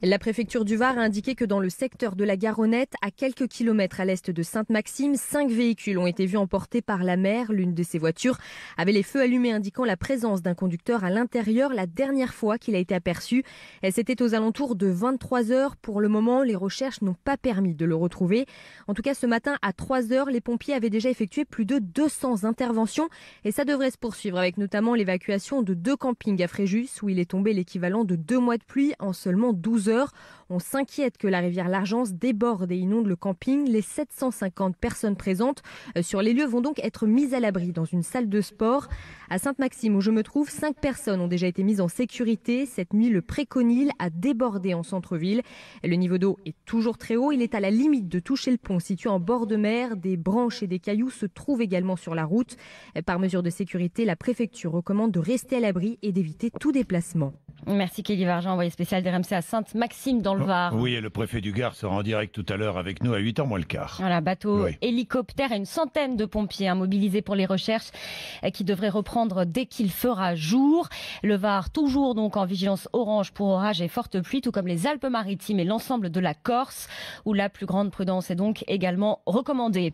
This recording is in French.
La préfecture du Var a indiqué que dans le secteur de la Garonnette, à quelques kilomètres à l'est de Sainte-Maxime, cinq véhicules ont été vus emportés par la mer. L'une de ces voitures avait les feux allumés indiquant la présence d'un conducteur à l'intérieur la dernière fois qu'il a été aperçu. elle s'était aux alentours de 23 heures. Pour le moment, les recherches n'ont pas permis de le retrouver. En tout cas, ce matin, à 3 heures, les pompiers avaient déjà effectué plus de 200 interventions et ça devrait se poursuivre avec notamment l'évacuation de deux campings à Fréjus où il est tombé l'équivalent de deux mois de pluie en seulement deux 12 heures. On s'inquiète que la rivière L'Argence déborde et inonde le camping. Les 750 personnes présentes euh, sur les lieux vont donc être mises à l'abri dans une salle de sport. À Sainte-Maxime, où je me trouve, 5 personnes ont déjà été mises en sécurité. Cette nuit, le Préconil a débordé en centre-ville. Le niveau d'eau est toujours très haut. Il est à la limite de toucher le pont situé en bord de mer. Des branches et des cailloux se trouvent également sur la route. Euh, par mesure de sécurité, la préfecture recommande de rester à l'abri et d'éviter tout déplacement. Merci Kelly Vargin, envoyé spécial des RMC à Sainte-Maxime dans le oh, Var. Oui, et le préfet du Gard sera en direct tout à l'heure avec nous à 8h moins le quart. Voilà, bateau, hélicoptère et une centaine de pompiers hein, mobilisés pour les recherches euh, qui devraient reprendre dès qu'il fera jour. Le Var toujours donc en vigilance orange pour orage et forte pluie, tout comme les Alpes-Maritimes et l'ensemble de la Corse, où la plus grande prudence est donc également recommandée.